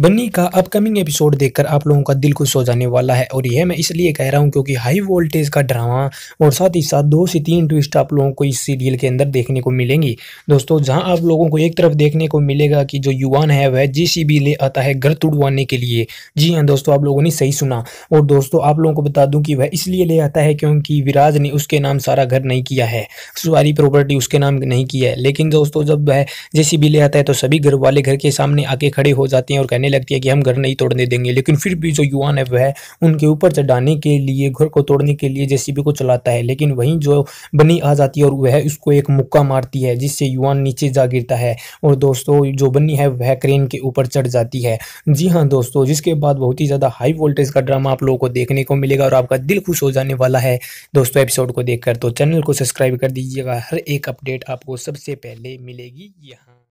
बन्नी का upcoming episode देखकर आप लोगों का दिल खुश हो जाने वाला है और यह मैं इसलिए कह रहा हूँ क्योंकि हाई वोल्टेज का ड्रामा और साथ ही साथ दो से तीन ट्विस्ट आप लोगों को इस सीरियल के अंदर देखने को मिलेंगी दोस्तों जहाँ आप लोगों को एक तरफ देखने को मिलेगा कि जो युवान है वह जी ले आता है घर तुड़वाने के लिए जी हाँ दोस्तों आप लोगों ने सही सुना और दोस्तों आप लोगों को बता दूँ कि वह इसलिए ले आता है क्योंकि विराज ने उसके नाम सारा घर नहीं किया है सारी प्रॉपर्टी उसके नाम नहीं किया है लेकिन दोस्तों जब वह जे ले आता है तो सभी घर वाले घर के सामने आके खड़े हो जाते हैं और कहने कहने लगती है कि हम घर नहीं तोड़ने देंगे लेकिन फिर भी जो युवान है वह उनके ऊपर चढ़ाने के लिए घर को तोड़ने के लिए जेसीबी को चलाता है लेकिन वहीं जो बनी आ जाती है और वह उसको एक मुक्का मारती है जिससे युवान नीचे जा गिरता है और दोस्तों जो बनी है वह क्रेन के ऊपर चढ़ जाती है जी हाँ दोस्तों जिसके बाद बहुत ही ज़्यादा हाई वोल्टेज का ड्रामा आप लोगों को देखने को मिलेगा और आपका दिल खुश हो जाने वाला है दोस्तों एपिसोड को देखकर तो चैनल को सब्सक्राइब कर दीजिएगा हर एक अपडेट आपको सबसे पहले मिलेगी यहाँ